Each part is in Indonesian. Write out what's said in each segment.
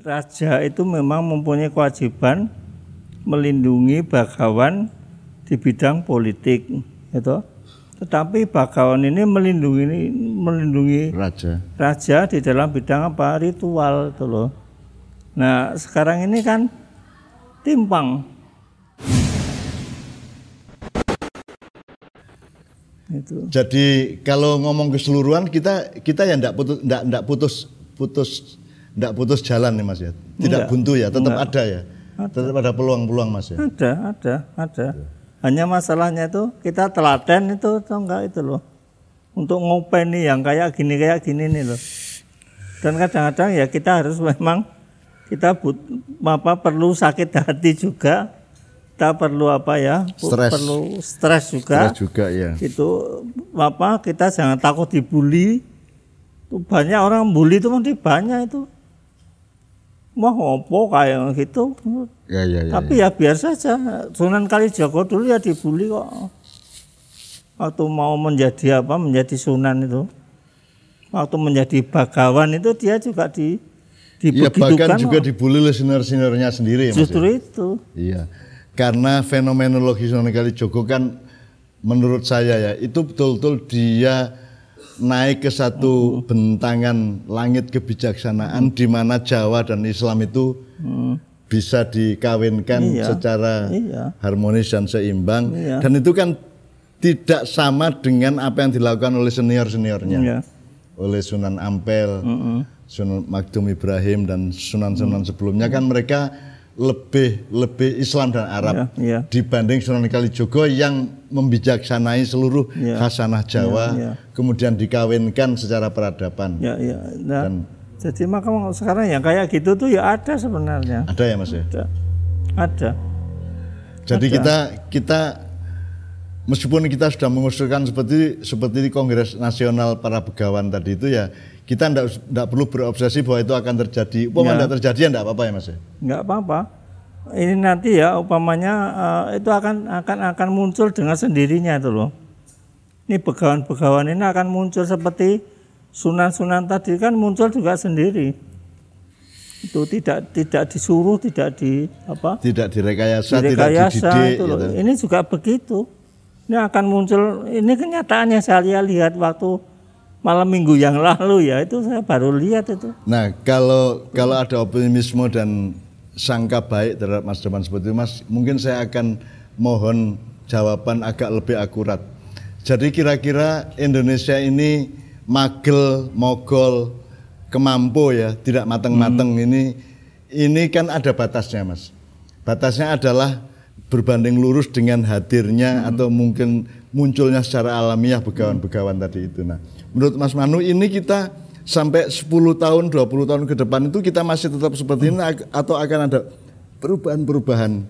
raja itu memang mempunyai kewajiban melindungi bakawan di bidang politik itu, Tetapi bakawan ini melindungi melindungi raja. Raja di dalam bidang apa? ritual itu loh. Nah, sekarang ini kan timpang. Itu. Jadi kalau ngomong keseluruhan kita kita ya tidak putus putus putus tidak putus jalan nih Mas ya. Tidak Enggak. buntu ya, tetap Enggak. ada ya. Ada. Tetap ada peluang-peluang Mas ya. Ada, ada, ada. Hanya masalahnya itu kita telaten itu atau enggak itu loh. Untuk ngopeni yang kayak gini kayak gini nih loh. Dan kadang-kadang ya kita harus memang kita but, apa perlu sakit hati juga kita perlu apa ya Stress. perlu stres juga stres juga ya itu apa kita jangan takut dibully banyak orang bully itu kan banyak itu mau opo kayak gitu. Ya, ya, ya, Tapi ya, ya biar saja. Sunan Kalijaga dulu ya dibully kok. Waktu mau menjadi apa? Menjadi Sunan itu. Waktu menjadi Bagawan itu dia juga di Iya, bahkan juga kok. dibully oleh senior sinarnya sendiri ya, Justru ya? itu. Iya. Karena fenomenologi Sunan Kalijaga kan menurut saya ya itu betul-betul dia naik ke satu bentangan langit kebijaksanaan di mana Jawa dan Islam itu bisa dikawinkan iya, secara iya. harmonis dan seimbang iya. dan itu kan tidak sama dengan apa yang dilakukan oleh senior seniornya iya. oleh Sunan Ampel, mm -mm. Sunan Magdum Ibrahim dan Sunan Sunan mm. sebelumnya kan mereka lebih lebih Islam dan Arab yeah, yeah. dibanding Sunan Kalijogo yang membijaksanai seluruh yeah. khasanah iya, Jawa yeah, yeah. kemudian dikawinkan secara peradaban. Yeah, yeah. Nah, dan, jadi makam sekarang yang kayak gitu tuh ya ada sebenarnya. Ada ya Mas ya? Ada. ada. Jadi ada. kita kita meskipun kita sudah mengusulkan seperti seperti di Kongres Nasional para pegawai tadi itu ya kita tidak tidak perlu berobsesi bahwa itu akan terjadi. Upama iya. ya. terjadi tidak apa-apa ya Mas ya? Enggak apa-apa. Ini nanti ya upamanya uh, eh, itu akan akan akan muncul dengan sendirinya itu loh. Ini pegawai pegawai ini akan muncul seperti sunan-sunan tadi kan muncul juga sendiri itu tidak tidak disuruh tidak di apa tidak direkayasa, direkayasa tidak dididik itu loh. Gitu. ini juga begitu ini akan muncul ini kenyataannya saya lihat waktu malam minggu yang lalu ya itu saya baru lihat itu. Nah kalau kalau ada optimisme dan sangka baik terhadap Mas Deman seperti itu, Mas mungkin saya akan mohon jawaban agak lebih akurat. Jadi kira-kira Indonesia ini magel, mogol, kemampu ya, tidak mateng-mateng hmm. ini ini kan ada batasnya Mas. Batasnya adalah berbanding lurus dengan hadirnya hmm. atau mungkin munculnya secara alamiah begawan-begawan hmm. tadi itu. Nah, menurut Mas Manu ini kita sampai 10 tahun, 20 tahun ke depan itu kita masih tetap seperti hmm. ini atau akan ada perubahan-perubahan?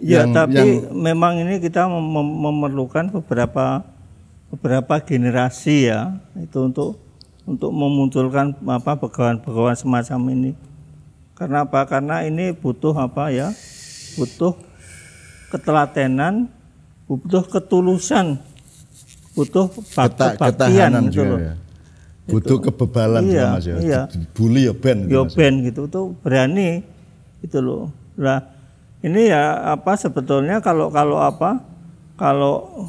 Ya, yang, tapi yang... memang ini kita mem memerlukan beberapa beberapa generasi ya itu untuk untuk memunculkan apa begawan-begawan semacam ini. Karena apa? Karena ini butuh apa ya? Butuh ketelatenan, butuh ketulusan, butuh bakti kebaktian gitu loh. Ya. Butuh itu. kebebalan iya, mas ya. Iya. Bully ya ben. Gitu, ya ben gitu tuh berani gitu loh. Nah, ini ya apa sebetulnya kalau kalau apa kalau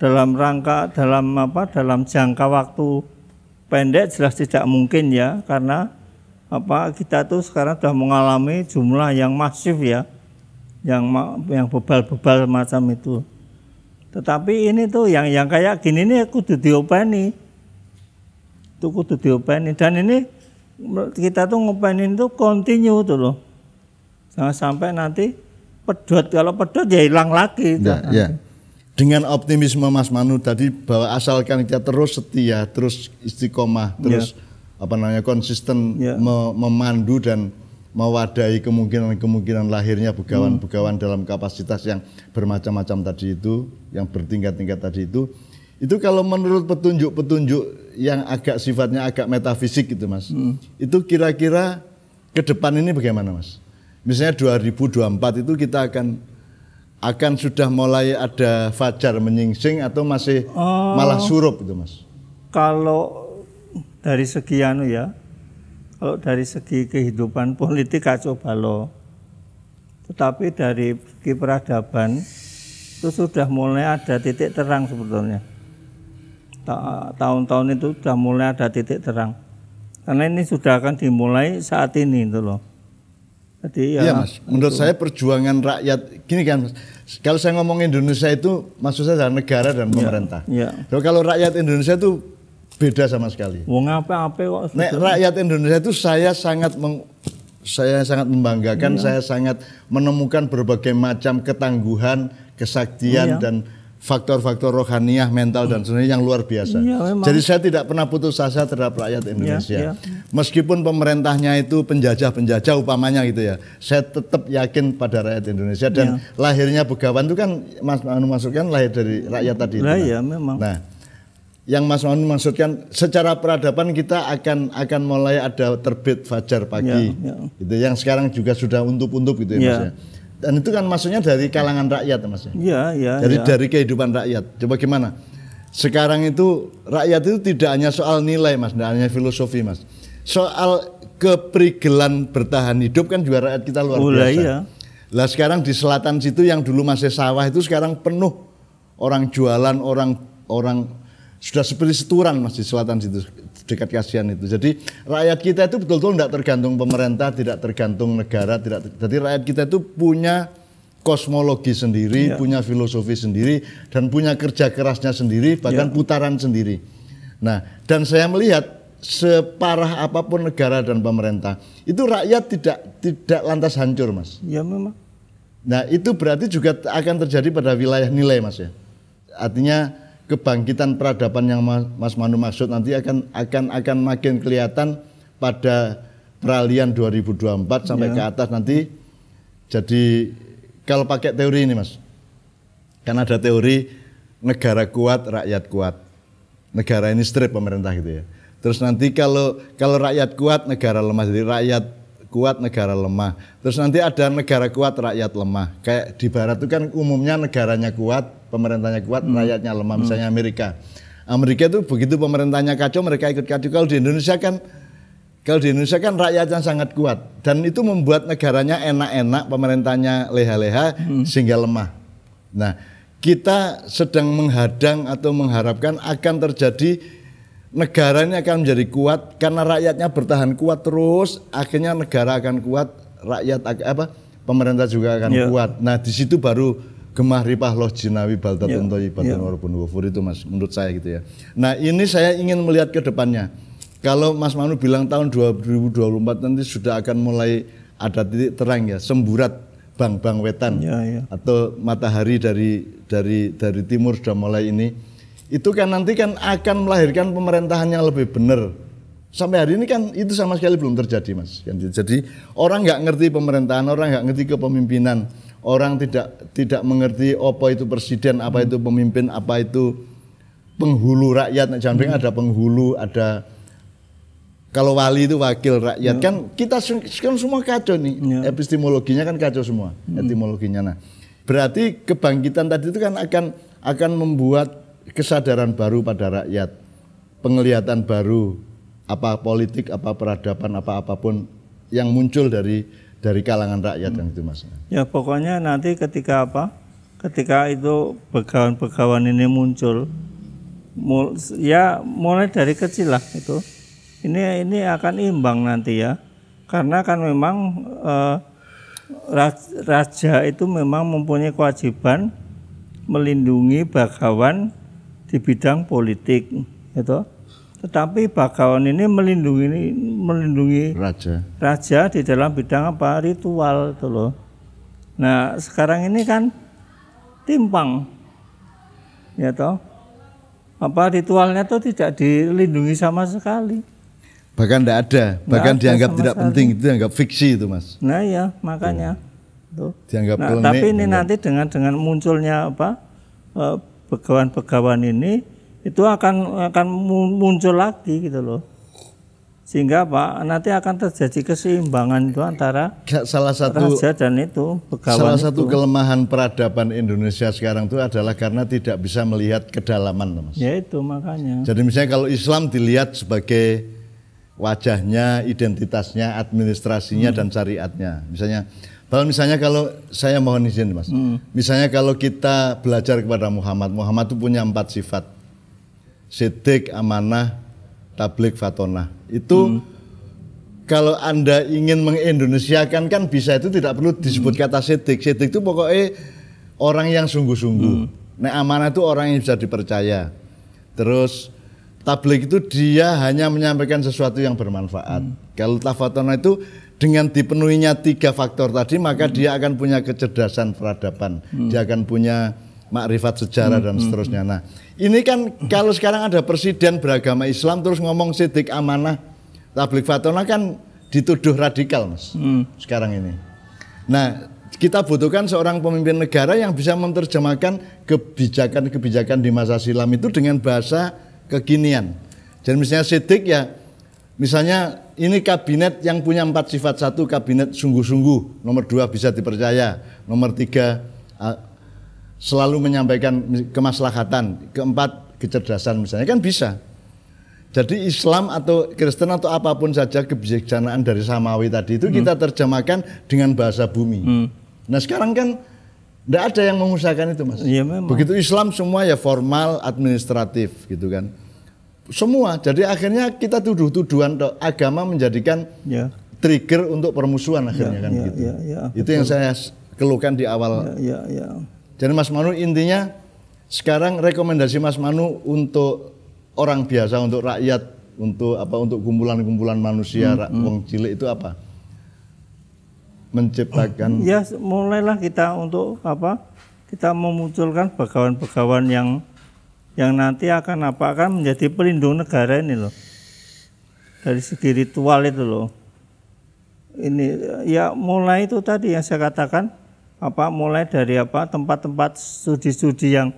dalam rangka dalam apa dalam jangka waktu pendek jelas tidak mungkin ya karena apa kita tuh sekarang sudah mengalami jumlah yang masif ya yang yang bebal-bebal macam itu. Tetapi ini tuh yang yang kayak gini ini kudu diopeni. Itu kudu diopeni dan ini kita tuh ngopenin itu continue tuh loh. Jangan sampai nanti pedot kalau pedot ya hilang lagi. Ya, ya. Dengan optimisme Mas Manu tadi bahwa asalkan kita terus setia, terus istiqomah, iya. terus ya. apa namanya konsisten ya. memandu dan mewadahi kemungkinan-kemungkinan lahirnya begawan-begawan hmm. dalam kapasitas yang bermacam-macam tadi itu, yang bertingkat-tingkat tadi itu, itu kalau menurut petunjuk-petunjuk yang agak sifatnya agak metafisik gitu mas, hmm. itu kira-kira ke depan ini bagaimana mas? Misalnya 2024 itu kita akan akan sudah mulai ada fajar menyingsing atau masih uh, malah oh. surup gitu mas? Kalau dari sekian ya, kalau dari segi kehidupan politik kacau balau. Tetapi dari segi peradaban itu sudah mulai ada titik terang sebetulnya. Tahun-tahun itu sudah mulai ada titik terang. Karena ini sudah akan dimulai saat ini itu loh. Jadi ya, iya mas, menurut saya perjuangan rakyat gini kan mas. Kalau saya ngomong Indonesia itu maksud saya adalah negara dan iya, pemerintah. Ya, ya. kalau rakyat Indonesia itu Beda sama sekali. Wong ngapa apa kok. Nek rakyat Indonesia itu saya sangat meng, saya sangat membanggakan, iya. saya sangat menemukan berbagai macam ketangguhan, kesaktian iya. dan faktor-faktor rohaniah, mental dan sebagainya yang luar biasa. Iya, Jadi saya tidak pernah putus asa terhadap rakyat iya, Indonesia. Iya, iya. Meskipun pemerintahnya itu penjajah-penjajah upamanya gitu ya. Saya tetap yakin pada rakyat Indonesia dan iya. lahirnya Begawan itu kan Mas Anu masukkan lahir dari rakyat tadi. Nah, iya, memang. Nah, yang Mas Manu maksudkan secara peradaban kita akan akan mulai ada terbit fajar pagi ya, ya. Itu yang sekarang juga sudah untup-untup gitu ya, ya. Mas ya. Dan itu kan maksudnya dari kalangan rakyat ya, Mas ya. Iya, iya. Dari ya. dari kehidupan rakyat. Coba gimana? Sekarang itu rakyat itu tidak hanya soal nilai Mas, tidak hanya filosofi Mas. Soal keprigelan bertahan hidup kan juga rakyat kita luar Ula, oh, biasa. Iya. Lah sekarang di selatan situ yang dulu masih sawah itu sekarang penuh orang jualan, orang orang sudah seperti seturan mas di selatan situ dekat kasihan itu. Jadi rakyat kita itu betul-betul tidak tergantung pemerintah, tidak tergantung negara, tidak. Jadi rakyat kita itu punya kosmologi sendiri, ya. punya filosofi sendiri, dan punya kerja kerasnya sendiri, bahkan ya. putaran sendiri. Nah, dan saya melihat separah apapun negara dan pemerintah, itu rakyat tidak tidak lantas hancur, mas. Ya memang. Nah, itu berarti juga akan terjadi pada wilayah nilai, mas ya. Artinya kebangkitan peradaban yang Mas Manu maksud nanti akan akan akan makin kelihatan pada peralihan 2024 sampai yeah. ke atas nanti jadi kalau pakai teori ini Mas kan ada teori negara kuat rakyat kuat negara ini strip pemerintah gitu ya terus nanti kalau kalau rakyat kuat negara lemah jadi rakyat kuat negara lemah. Terus nanti ada negara kuat rakyat lemah. Kayak di barat itu kan umumnya negaranya kuat, pemerintahnya kuat, hmm. rakyatnya lemah. Hmm. Misalnya Amerika. Amerika itu begitu pemerintahnya kacau mereka ikut kacau. Kalau di Indonesia kan kalau di Indonesia kan rakyatnya sangat kuat dan itu membuat negaranya enak-enak, pemerintahnya leha-leha hmm. sehingga lemah. Nah, kita sedang menghadang atau mengharapkan akan terjadi negaranya akan menjadi kuat karena rakyatnya bertahan kuat terus akhirnya negara akan kuat rakyat apa pemerintah juga akan yeah. kuat nah di situ baru gemah ripah loh jinawi baldatun yeah. Iya, thayyibatun iya. yeah. warbun wafur itu mas menurut saya gitu ya nah ini saya ingin melihat ke depannya kalau Mas Manu bilang tahun 2024 nanti sudah akan mulai ada titik terang ya semburat bang-bang wetan yeah, yeah. atau matahari dari dari dari timur sudah mulai ini itu kan nanti kan akan melahirkan pemerintahan yang lebih benar. Sampai hari ini kan itu sama sekali belum terjadi, Mas. Kan, jadi orang nggak ngerti pemerintahan, orang nggak ngerti kepemimpinan, orang tidak tidak mengerti apa itu presiden, apa itu pemimpin, apa itu penghulu rakyat. Nah, jangan hmm. ada penghulu, ada kalau wali itu wakil rakyat. Ya. Kan kita kan semua kacau nih. Ya. Epistemologinya kan kacau semua, hmm. etimologinya. Nah, berarti kebangkitan tadi itu kan akan akan membuat kesadaran baru pada rakyat, penglihatan baru apa politik, apa peradaban, apa apapun yang muncul dari dari kalangan rakyat hmm. kan itu mas. Ya pokoknya nanti ketika apa? Ketika itu pegawai pegawai ini muncul, mul, ya mulai dari kecil lah itu. Ini ini akan imbang nanti ya, karena kan memang eh, raja itu memang mempunyai kewajiban melindungi bagawan di bidang politik itu, ya Tetapi bakawan ini melindungi melindungi raja. Raja di dalam bidang apa? ritual itu loh. Nah, sekarang ini kan timpang. Ya toh? Apa ritualnya tuh tidak dilindungi sama sekali. Bahkan tidak ada, bahkan ada dianggap tidak sekali. penting, itu dianggap fiksi itu, Mas. Nah, ya, makanya. Iya. Tuh. Tuh. nah, tapi ini nanti dengan dengan munculnya apa? Eh, begawan-begawan ini itu akan akan muncul lagi gitu loh sehingga pak nanti akan terjadi keseimbangan itu antara salah satu raja dan itu salah itu. satu kelemahan peradaban Indonesia sekarang itu adalah karena tidak bisa melihat kedalaman mas ya itu makanya jadi misalnya kalau Islam dilihat sebagai wajahnya identitasnya administrasinya hmm. dan syariatnya misalnya kalau misalnya kalau saya mohon izin mas, hmm. misalnya kalau kita belajar kepada Muhammad, Muhammad itu punya empat sifat, sidik, amanah, tablik, fatona. Itu hmm. kalau anda ingin mengindonesiakan kan bisa itu tidak perlu disebut hmm. kata sidik. Sidik itu pokoknya orang yang sungguh-sungguh. Hmm. Nah amanah itu orang yang bisa dipercaya. Terus tablik itu dia hanya menyampaikan sesuatu yang bermanfaat. Hmm. Kalau fatonah itu dengan dipenuhinya tiga faktor tadi maka hmm. dia akan punya kecerdasan peradaban hmm. dia akan punya makrifat sejarah hmm. dan hmm, seterusnya hmm. nah ini kan kalau sekarang ada presiden beragama Islam terus ngomong sidik amanah tablik fatona kan dituduh radikal mas hmm. sekarang ini nah kita butuhkan seorang pemimpin negara yang bisa menerjemahkan kebijakan-kebijakan di masa silam itu dengan bahasa kekinian. Jadi misalnya sidik ya, misalnya ini kabinet yang punya empat sifat. Satu, kabinet sungguh-sungguh. Nomor dua, bisa dipercaya. Nomor tiga, selalu menyampaikan kemaslahatan. Keempat, kecerdasan misalnya. Kan bisa. Jadi Islam atau Kristen atau apapun saja kebijaksanaan dari Samawi tadi itu hmm. kita terjemahkan dengan bahasa bumi. Hmm. Nah sekarang kan tidak ada yang mengusahakan itu mas. Ya, Begitu Islam semua ya formal, administratif gitu kan semua. Jadi akhirnya kita tuduh-tuduhan agama menjadikan ya. trigger untuk permusuhan ya, akhirnya ya, kan ya, gitu. Ya, ya, Itu betul. yang saya keluhkan di awal. Ya, ya, ya. Jadi Mas Manu intinya sekarang rekomendasi Mas Manu untuk orang biasa, untuk rakyat, untuk apa, untuk kumpulan-kumpulan manusia, hmm, hmm. wong cilik itu apa? Menciptakan. Ya, mulailah kita untuk apa? Kita memunculkan pegawai-pegawai yang yang nanti akan apa akan menjadi pelindung negara ini loh dari segi ritual itu loh ini ya mulai itu tadi yang saya katakan apa mulai dari apa tempat-tempat studi-studi yang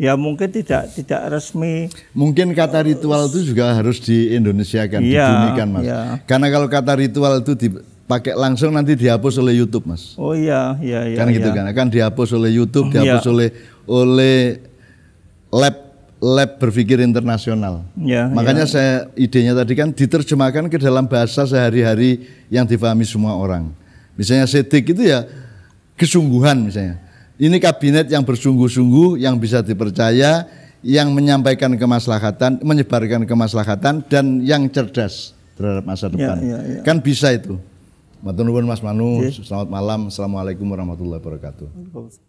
ya mungkin tidak tidak resmi. Mungkin kata ritual itu juga harus di Indonesia kan, ya, dibunikan mas. Ya. Karena kalau kata ritual itu dipakai langsung nanti dihapus oleh YouTube mas. Oh iya iya iya. Kan ya, gitu iya. kan, akan dihapus oleh YouTube, iya. dihapus ya. oleh oleh lab lab berpikir internasional. Ya, ya. Makanya ya. saya idenya tadi kan diterjemahkan ke dalam bahasa sehari-hari yang difahami semua orang. Misalnya setik itu ya kesungguhan misalnya. Ini kabinet yang bersungguh-sungguh, yang bisa dipercaya, yang menyampaikan kemaslahatan, menyebarkan kemaslahatan dan yang cerdas terhadap masa ya, depan. Ya, ya, ya. Kan bisa itu. Mas Manu, selamat malam. Assalamualaikum warahmatullahi wabarakatuh.